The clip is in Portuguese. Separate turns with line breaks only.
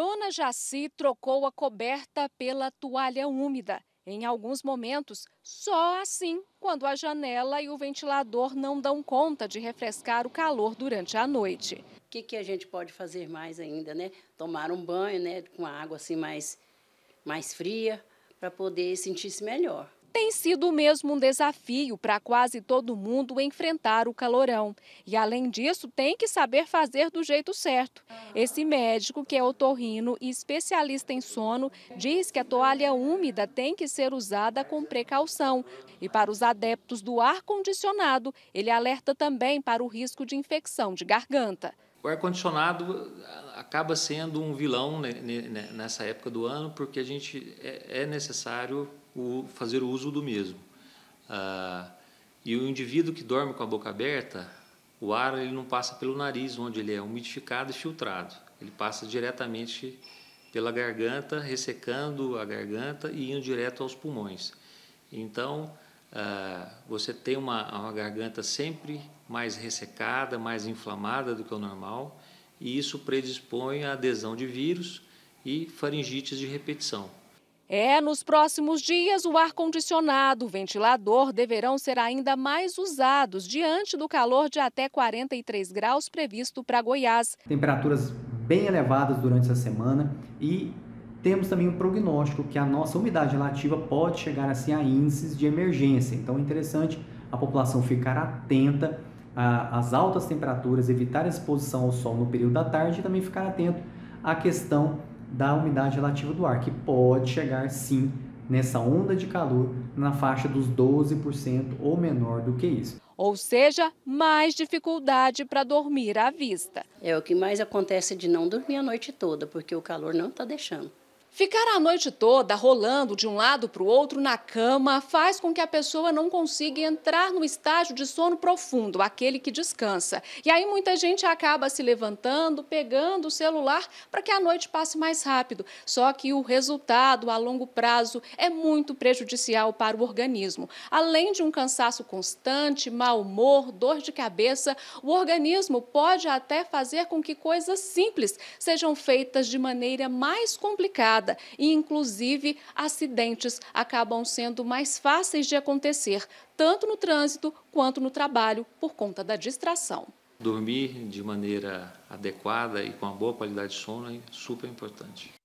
Dona Jaci trocou a coberta pela toalha úmida. Em alguns momentos, só assim, quando a janela e o ventilador não dão conta de refrescar o calor durante a noite.
O que, que a gente pode fazer mais ainda, né? Tomar um banho, né, com água assim mais, mais fria, para poder sentir-se melhor.
Tem sido mesmo um desafio para quase todo mundo enfrentar o calorão. E além disso, tem que saber fazer do jeito certo. Esse médico, que é otorrino e especialista em sono, diz que a toalha úmida tem que ser usada com precaução. E para os adeptos do ar condicionado, ele alerta também para o risco de infecção de garganta.
O ar-condicionado acaba sendo um vilão nessa época do ano, porque a gente é, é necessário fazer o uso do mesmo. Ah, e o indivíduo que dorme com a boca aberta, o ar ele não passa pelo nariz, onde ele é umidificado e filtrado. Ele passa diretamente pela garganta, ressecando a garganta e indo direto aos pulmões. Então, ah, você tem uma, uma garganta sempre mais ressecada, mais inflamada do que o normal, e isso predispõe à adesão de vírus e faringites de repetição.
É, nos próximos dias, o ar-condicionado, o ventilador deverão ser ainda mais usados diante do calor de até 43 graus previsto para Goiás.
Temperaturas bem elevadas durante essa semana e temos também um prognóstico que a nossa umidade relativa pode chegar assim a índices de emergência. Então é interessante a população ficar atenta as altas temperaturas, evitar a exposição ao sol no período da tarde e também ficar atento à questão da umidade relativa do ar, que pode chegar sim nessa onda de calor na faixa dos 12% ou menor do que isso.
Ou seja, mais
dificuldade para dormir à vista. É o que mais acontece de não dormir a noite toda, porque o calor não está deixando.
Ficar a noite toda rolando de um lado para o outro na cama faz com que a pessoa não consiga entrar no estágio de sono profundo, aquele que descansa. E aí muita gente acaba se levantando, pegando o celular para que a noite passe mais rápido. Só que o resultado a longo prazo é muito prejudicial para o organismo. Além de um cansaço constante, mau humor, dor de cabeça, o organismo pode até fazer com que coisas simples sejam feitas de maneira mais complicada estrada e, inclusive, acidentes acabam sendo mais fáceis de acontecer, tanto no trânsito quanto no trabalho, por conta da distração.
Dormir de maneira adequada e com uma boa qualidade de sono é super importante.